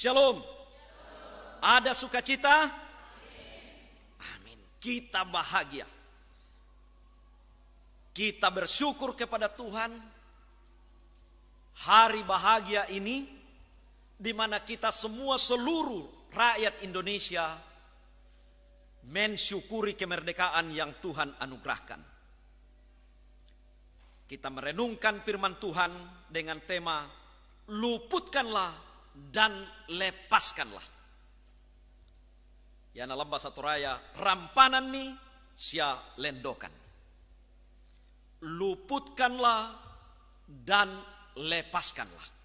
Shalom. Ada sukacita? Amin. Kita bahagia. Kita bersyukur kepada Tuhan. Hari bahagia ini di mana kita semua seluruh rakyat Indonesia mensyukuri kemerdekaan yang Tuhan anugerahkan. Kita merenungkan firman Tuhan dengan tema luputkanlah dan lepaskanlah. ya Yana lembah satu raya rampanan ni sia lendokan. Luputkanlah dan lepaskanlah.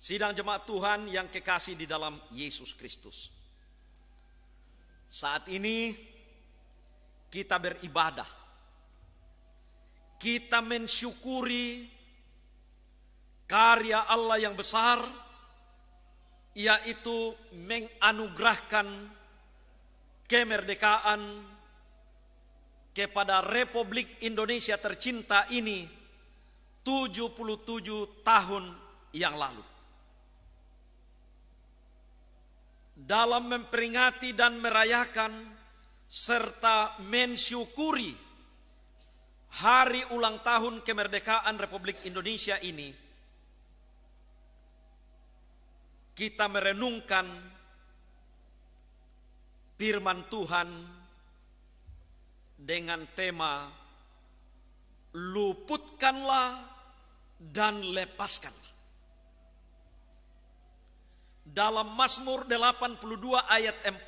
Sidang jemaat Tuhan yang kekasih di dalam Yesus Kristus. Saat ini kita beribadah. Kita mensyukuri karya Allah yang besar yaitu menganugerahkan kemerdekaan kepada Republik Indonesia tercinta ini 77 tahun yang lalu. Dalam memperingati dan merayakan serta mensyukuri hari ulang tahun kemerdekaan Republik Indonesia ini, kita merenungkan firman Tuhan dengan tema luputkanlah dan lepaskanlah. Dalam Mazmur 82 ayat 4,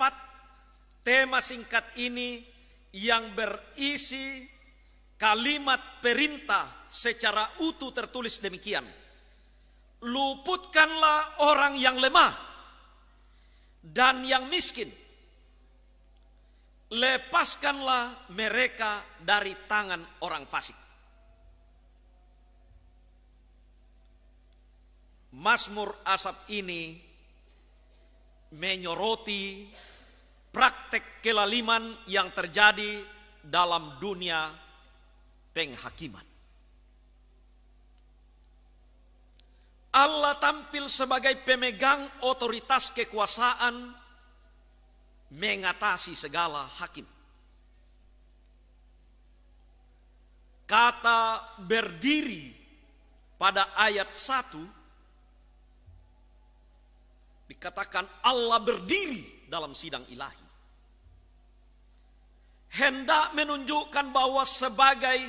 tema singkat ini yang berisi kalimat perintah secara utuh tertulis demikian luputkanlah orang yang lemah dan yang miskin. Lepaskanlah mereka dari tangan orang fasik. Masmur Asap ini menyoroti praktek kelaliman yang terjadi dalam dunia penghakiman. Allah tampil sebagai pemegang otoritas kekuasaan mengatasi segala hakim. Kata berdiri pada ayat 1 dikatakan Allah berdiri dalam sidang ilahi. Hendak menunjukkan bahwa sebagai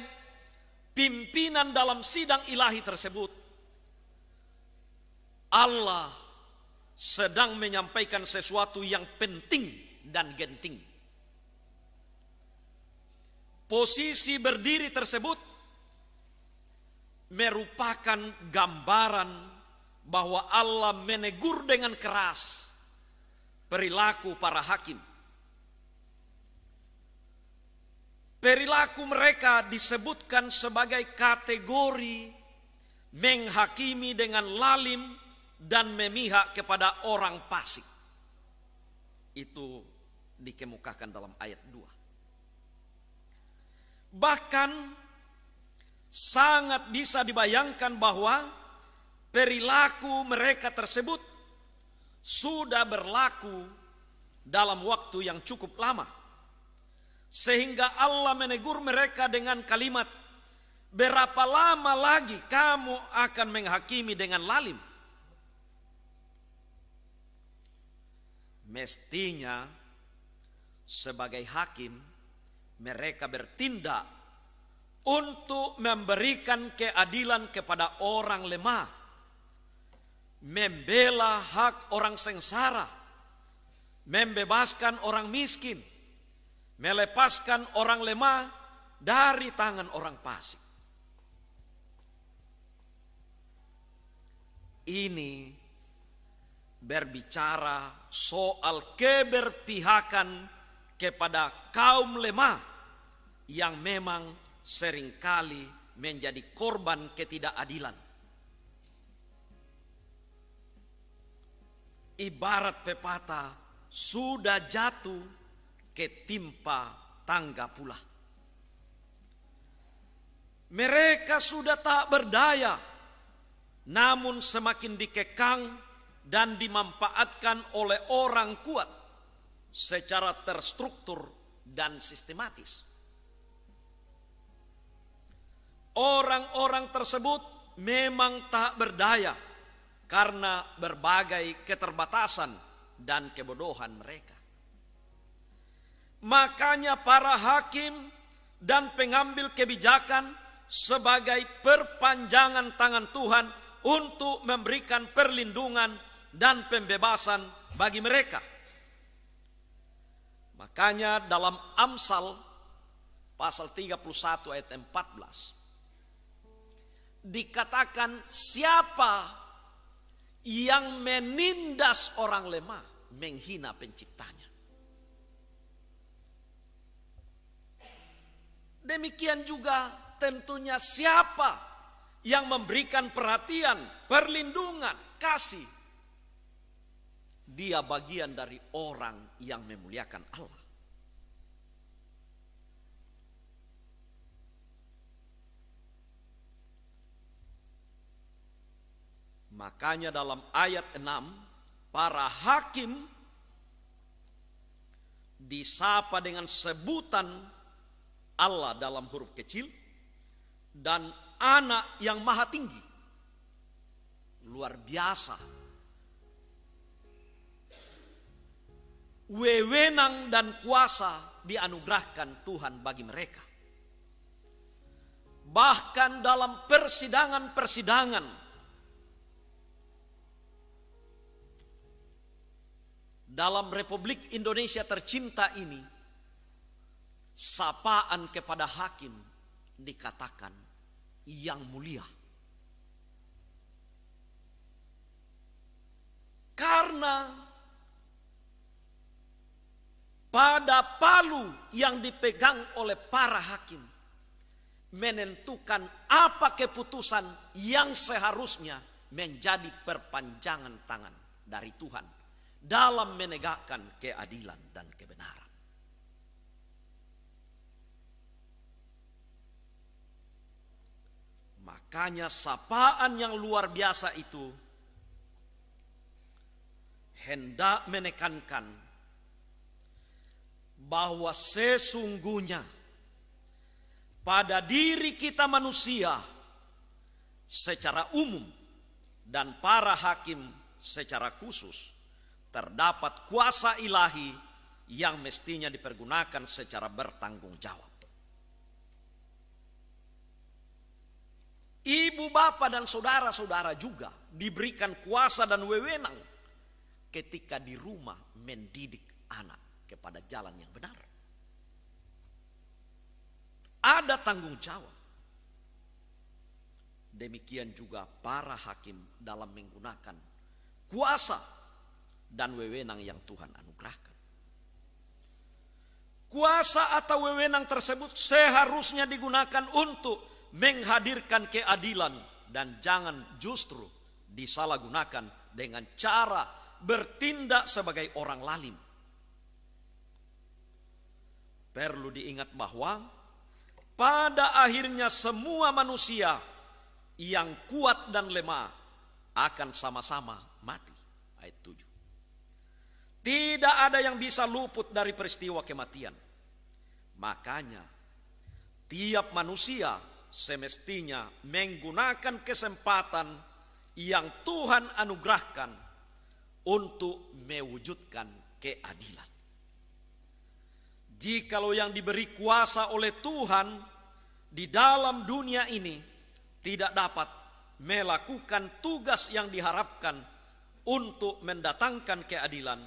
pimpinan dalam sidang ilahi tersebut Allah sedang menyampaikan sesuatu yang penting dan genting. Posisi berdiri tersebut merupakan gambaran bahwa Allah menegur dengan keras perilaku para hakim. Perilaku mereka disebutkan sebagai kategori menghakimi dengan lalim dan memihak kepada orang fasik. Itu dikemukakan dalam ayat 2. Bahkan sangat bisa dibayangkan bahwa perilaku mereka tersebut sudah berlaku dalam waktu yang cukup lama. Sehingga Allah menegur mereka dengan kalimat, Berapa lama lagi kamu akan menghakimi dengan lalim? mestinya sebagai hakim mereka bertindak untuk memberikan keadilan kepada orang lemah, membela hak orang sengsara, membebaskan orang miskin, melepaskan orang lemah dari tangan orang pasik. Ini berbicara soal keberpihakan kepada kaum lemah yang memang seringkali menjadi korban ketidakadilan. Ibarat pepatah sudah jatuh ketimpa tangga pula. Mereka sudah tak berdaya, namun semakin dikekang dan dimanfaatkan oleh orang kuat secara terstruktur dan sistematis. Orang-orang tersebut memang tak berdaya karena berbagai keterbatasan dan kebodohan mereka. Makanya para hakim dan pengambil kebijakan sebagai perpanjangan tangan Tuhan untuk memberikan perlindungan dan pembebasan bagi mereka. Makanya dalam Amsal pasal 31 ayat 14 dikatakan siapa yang menindas orang lemah menghina penciptanya. Demikian juga tentunya siapa yang memberikan perhatian, perlindungan, kasih dia bagian dari orang yang memuliakan Allah. Makanya dalam ayat 6 para hakim disapa dengan sebutan Allah dalam huruf kecil dan anak yang maha tinggi. Luar biasa wewenang dan kuasa dianugerahkan Tuhan bagi mereka. Bahkan dalam persidangan-persidangan, dalam Republik Indonesia tercinta ini, sapaan kepada hakim dikatakan yang mulia. Karena pada palu yang dipegang oleh para hakim menentukan apa keputusan yang seharusnya menjadi perpanjangan tangan dari Tuhan dalam menegakkan keadilan dan kebenaran. Makanya sapaan yang luar biasa itu hendak menekankan bahwa sesungguhnya pada diri kita manusia secara umum dan para hakim secara khusus terdapat kuasa ilahi yang mestinya dipergunakan secara bertanggung jawab. Ibu, bapak, dan saudara-saudara juga diberikan kuasa dan wewenang ketika di rumah mendidik anak kepada jalan yang benar. Ada tanggung jawab. Demikian juga para hakim dalam menggunakan kuasa dan wewenang yang Tuhan anugerahkan. Kuasa atau wewenang tersebut seharusnya digunakan untuk menghadirkan keadilan dan jangan justru disalahgunakan dengan cara bertindak sebagai orang lalim Perlu diingat bahwa pada akhirnya semua manusia yang kuat dan lemah akan sama-sama mati. Ayat 7. Tidak ada yang bisa luput dari peristiwa kematian. Makanya tiap manusia semestinya menggunakan kesempatan yang Tuhan anugerahkan untuk mewujudkan keadilan. Jikalau yang diberi kuasa oleh Tuhan di dalam dunia ini tidak dapat melakukan tugas yang diharapkan untuk mendatangkan keadilan,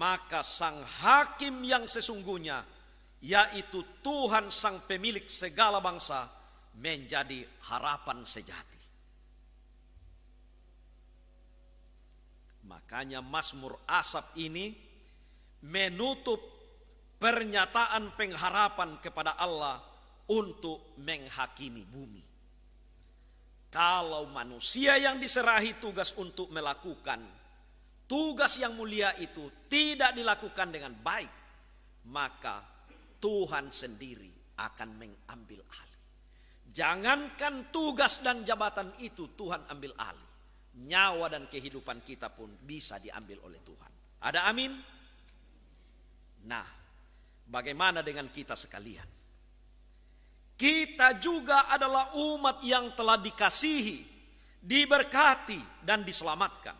maka sang hakim yang sesungguhnya, yaitu Tuhan sang pemilik segala bangsa, menjadi harapan sejati. Makanya Mazmur Asap ini menutup pernyataan pengharapan kepada Allah untuk menghakimi bumi. Kalau manusia yang diserahi tugas untuk melakukan tugas yang mulia itu tidak dilakukan dengan baik, maka Tuhan sendiri akan mengambil alih. Jangankan tugas dan jabatan itu Tuhan ambil alih. Nyawa dan kehidupan kita pun bisa diambil oleh Tuhan. Ada amin? Nah, Bagaimana dengan kita sekalian? Kita juga adalah umat yang telah dikasihi, diberkati, dan diselamatkan.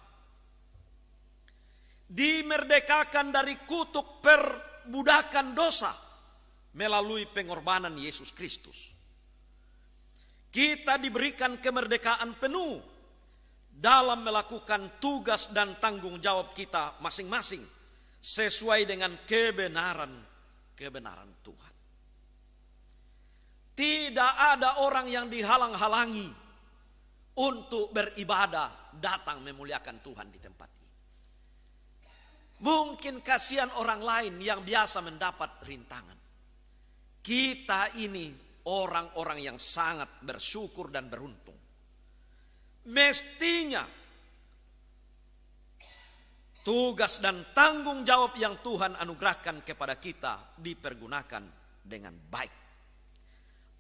Dimerdekakan dari kutuk perbudakan dosa melalui pengorbanan Yesus Kristus. Kita diberikan kemerdekaan penuh dalam melakukan tugas dan tanggung jawab kita masing-masing sesuai dengan kebenaran kebenaran Tuhan. Tidak ada orang yang dihalang-halangi untuk beribadah datang memuliakan Tuhan di tempat ini. Mungkin kasihan orang lain yang biasa mendapat rintangan. Kita ini orang-orang yang sangat bersyukur dan beruntung. Mestinya Tugas dan tanggung jawab yang Tuhan anugerahkan kepada kita dipergunakan dengan baik.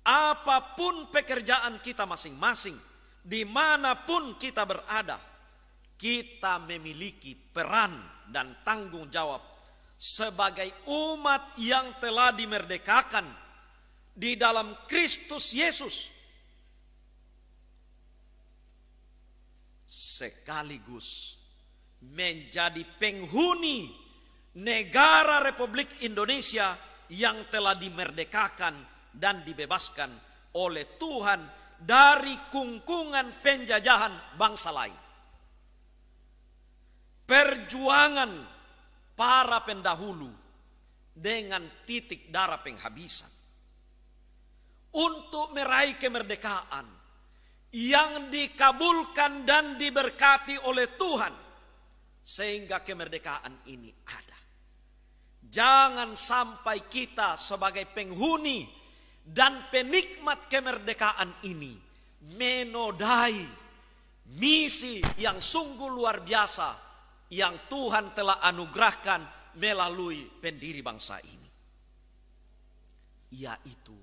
Apapun pekerjaan kita masing-masing, dimanapun kita berada, kita memiliki peran dan tanggung jawab sebagai umat yang telah dimerdekakan di dalam Kristus Yesus, sekaligus menjadi penghuni negara Republik Indonesia yang telah dimerdekakan dan dibebaskan oleh Tuhan dari kungkungan penjajahan bangsa lain. Perjuangan para pendahulu dengan titik darah penghabisan untuk meraih kemerdekaan yang dikabulkan dan diberkati oleh Tuhan sehingga kemerdekaan ini ada. Jangan sampai kita sebagai penghuni dan penikmat kemerdekaan ini menodai misi yang sungguh luar biasa yang Tuhan telah anugerahkan melalui pendiri bangsa ini. Yaitu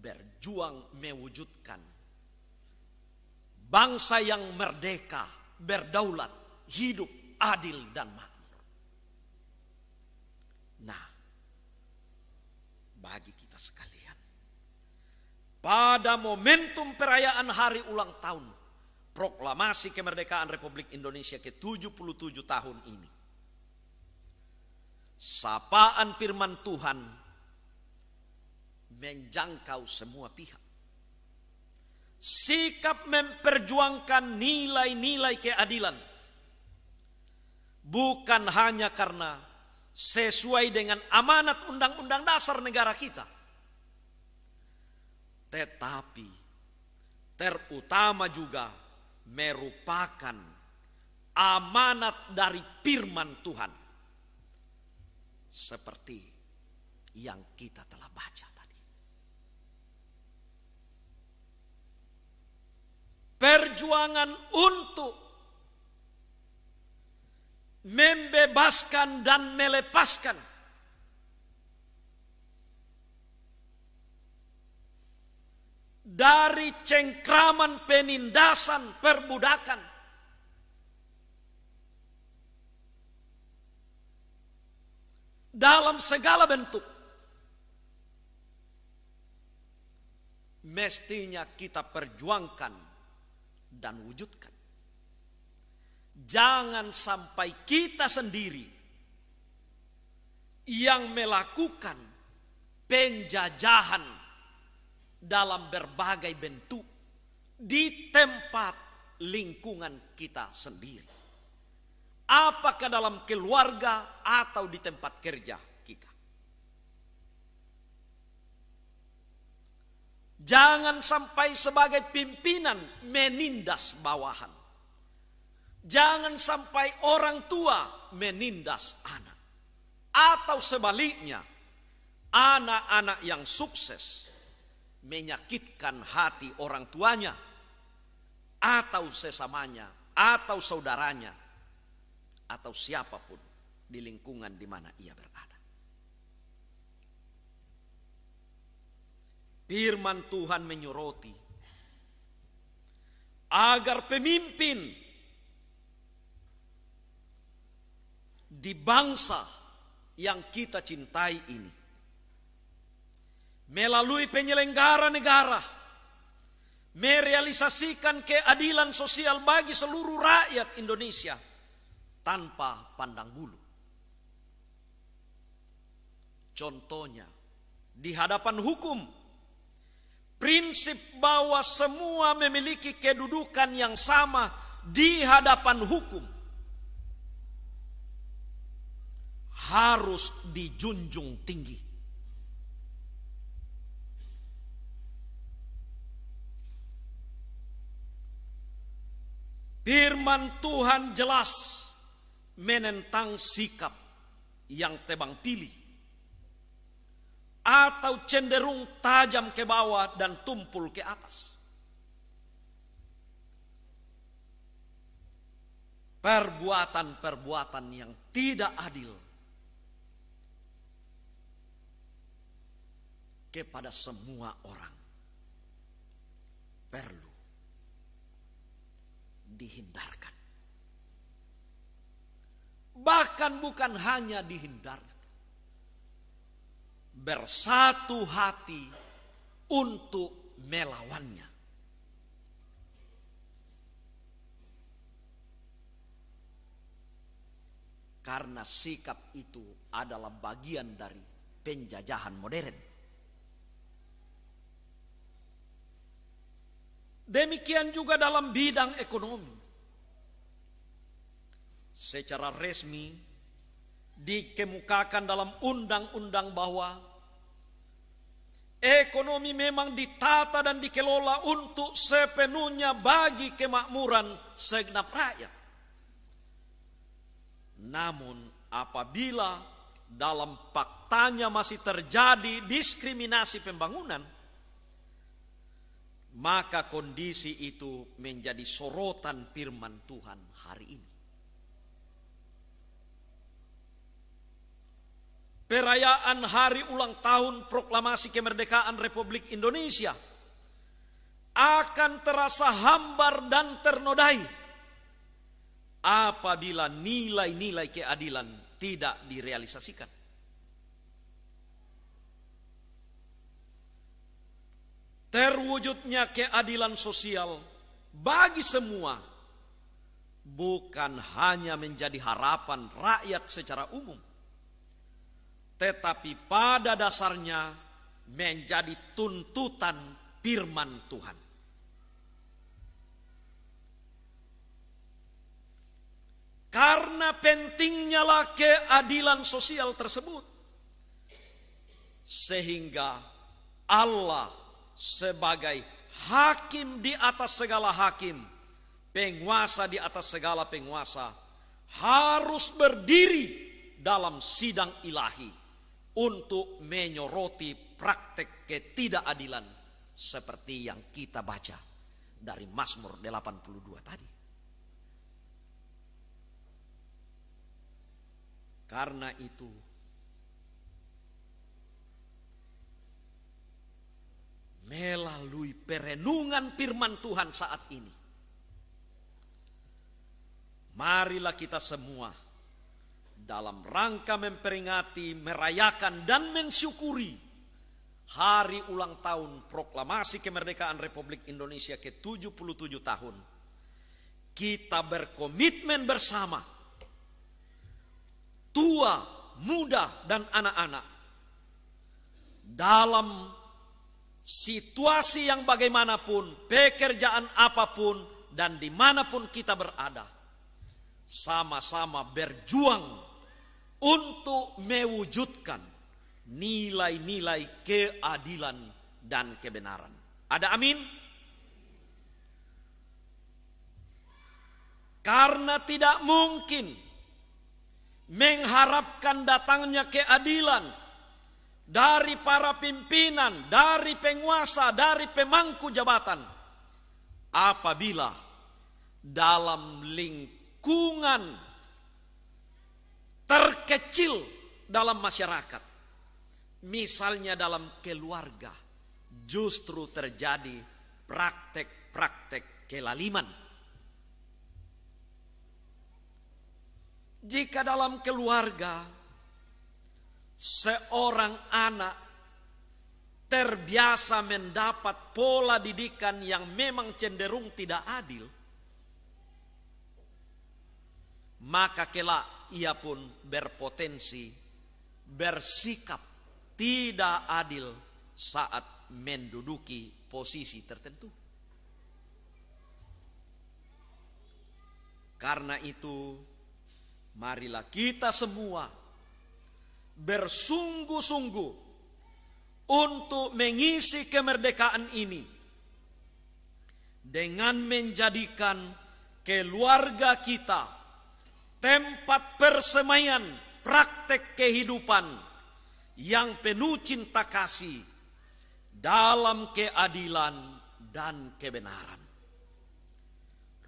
berjuang mewujudkan bangsa yang merdeka, berdaulat, hidup adil dan makmur. Nah, bagi kita sekalian, pada momentum perayaan hari ulang tahun proklamasi kemerdekaan Republik Indonesia ke-77 tahun ini. Sapaan firman Tuhan menjangkau semua pihak. Sikap memperjuangkan nilai-nilai keadilan bukan hanya karena sesuai dengan amanat undang-undang dasar negara kita, tetapi terutama juga merupakan amanat dari firman Tuhan, seperti yang kita telah baca tadi. Perjuangan untuk membebaskan dan melepaskan. Dari cengkraman penindasan perbudakan. Dalam segala bentuk. Mestinya kita perjuangkan dan wujudkan. Jangan sampai kita sendiri yang melakukan penjajahan dalam berbagai bentuk di tempat lingkungan kita sendiri. Apakah dalam keluarga atau di tempat kerja kita. Jangan sampai sebagai pimpinan menindas bawahan Jangan sampai orang tua menindas anak. Atau sebaliknya, anak-anak yang sukses menyakitkan hati orang tuanya atau sesamanya atau saudaranya atau siapapun di lingkungan di mana ia berada. Firman Tuhan menyoroti agar pemimpin di bangsa yang kita cintai ini. Melalui penyelenggara negara, merealisasikan keadilan sosial bagi seluruh rakyat Indonesia tanpa pandang bulu. Contohnya, di hadapan hukum, prinsip bahwa semua memiliki kedudukan yang sama di hadapan hukum harus dijunjung tinggi. Firman Tuhan jelas menentang sikap yang tebang pilih atau cenderung tajam ke bawah dan tumpul ke atas. Perbuatan-perbuatan yang tidak adil kepada semua orang perlu dihindarkan. Bahkan bukan hanya dihindarkan. Bersatu hati untuk melawannya. Karena sikap itu adalah bagian dari penjajahan modern. Demikian juga dalam bidang ekonomi. Secara resmi dikemukakan dalam undang-undang bahwa ekonomi memang ditata dan dikelola untuk sepenuhnya bagi kemakmuran segenap rakyat. Namun apabila dalam faktanya masih terjadi diskriminasi pembangunan, maka kondisi itu menjadi sorotan firman Tuhan hari ini. Perayaan hari ulang tahun proklamasi kemerdekaan Republik Indonesia akan terasa hambar dan ternodai apabila nilai-nilai keadilan tidak direalisasikan. terwujudnya keadilan sosial bagi semua bukan hanya menjadi harapan rakyat secara umum, tetapi pada dasarnya menjadi tuntutan firman Tuhan. Karena pentingnya lah keadilan sosial tersebut, sehingga Allah sebagai hakim di atas segala hakim, penguasa di atas segala penguasa, harus berdiri dalam sidang ilahi untuk menyoroti praktek ketidakadilan seperti yang kita baca dari Mazmur 82 tadi. Karena itu melalui perenungan firman Tuhan saat ini. Marilah kita semua dalam rangka memperingati, merayakan, dan mensyukuri hari ulang tahun proklamasi kemerdekaan Republik Indonesia ke-77 tahun. Kita berkomitmen bersama, tua, muda, dan anak-anak, dalam situasi yang bagaimanapun, pekerjaan apapun, dan dimanapun kita berada, sama-sama berjuang untuk mewujudkan nilai-nilai keadilan dan kebenaran. Ada amin? Karena tidak mungkin mengharapkan datangnya keadilan dari para pimpinan, dari penguasa, dari pemangku jabatan. Apabila dalam lingkungan terkecil dalam masyarakat, misalnya dalam keluarga, justru terjadi praktek-praktek kelaliman. Jika dalam keluarga seorang anak terbiasa mendapat pola didikan yang memang cenderung tidak adil, maka kelak ia pun berpotensi bersikap tidak adil saat menduduki posisi tertentu. Karena itu, marilah kita semua bersungguh-sungguh untuk mengisi kemerdekaan ini dengan menjadikan keluarga kita tempat persemaian praktek kehidupan yang penuh cinta kasih dalam keadilan dan kebenaran.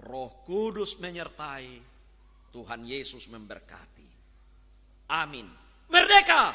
Roh Kudus menyertai, Tuhan Yesus memberkati. Amin merdeka